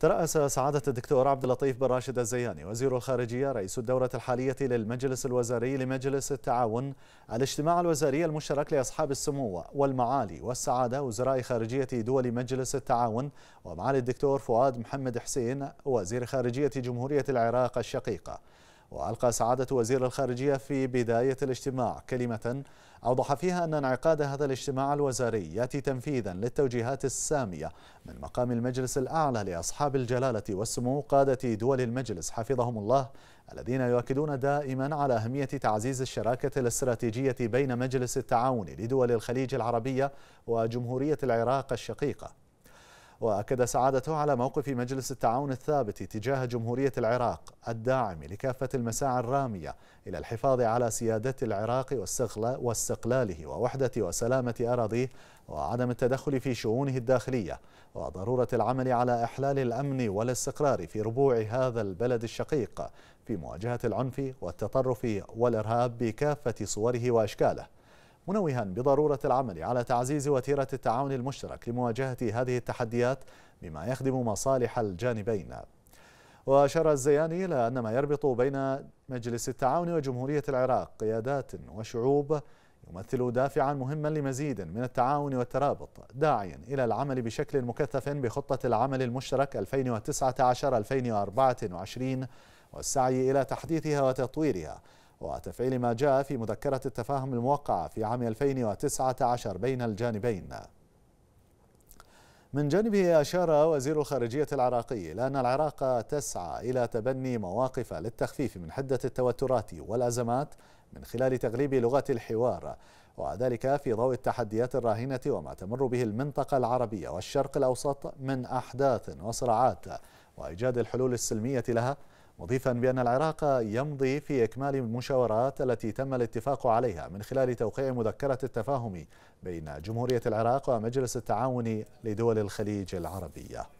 ترأس سعادة الدكتور عبد اللطيف بن راشد الزياني وزير الخارجية رئيس الدورة الحالية للمجلس الوزاري لمجلس التعاون الاجتماع الوزاري المشترك لأصحاب السمو والمعالي والسعادة وزراء خارجية دول مجلس التعاون ومعالي الدكتور فؤاد محمد حسين وزير خارجية جمهورية العراق الشقيقة وألقى سعادة وزير الخارجية في بداية الاجتماع كلمة أوضح فيها أن انعقاد هذا الاجتماع الوزاري يأتي تنفيذا للتوجيهات السامية من مقام المجلس الأعلى لأصحاب الجلالة والسمو قادة دول المجلس حفظهم الله الذين يؤكدون دائما على أهمية تعزيز الشراكة الاستراتيجية بين مجلس التعاون لدول الخليج العربية وجمهورية العراق الشقيقة وأكد سعادته على موقف مجلس التعاون الثابت تجاه جمهورية العراق الداعم لكافة المساعي الرامية إلى الحفاظ على سيادة العراق واستقلاله ووحدة وسلامة أراضيه وعدم التدخل في شؤونه الداخلية وضرورة العمل على إحلال الأمن والاستقرار في ربوع هذا البلد الشقيق في مواجهة العنف والتطرف والإرهاب بكافة صوره وأشكاله منوها بضرورة العمل على تعزيز وتيرة التعاون المشترك لمواجهة هذه التحديات بما يخدم مصالح الجانبين وأشار الزياني إلى أن ما يربط بين مجلس التعاون وجمهورية العراق قيادات وشعوب يمثل دافعا مهما لمزيد من التعاون والترابط داعيا إلى العمل بشكل مكثف بخطة العمل المشترك 2019-2024 والسعي إلى تحديثها وتطويرها وتفعيل ما جاء في مذكرة التفاهم الموقعة في عام 2019 بين الجانبين من جانبه أشار وزير الخارجية العراقي إلى أن العراق تسعى إلى تبني مواقف للتخفيف من حدة التوترات والأزمات من خلال تغليب لغة الحوار وذلك في ضوء التحديات الراهنة وما تمر به المنطقة العربية والشرق الأوسط من أحداث وصراعات وإيجاد الحلول السلمية لها مضيفا بأن العراق يمضي في إكمال المشاورات التي تم الاتفاق عليها من خلال توقيع مذكرة التفاهم بين جمهورية العراق ومجلس التعاون لدول الخليج العربية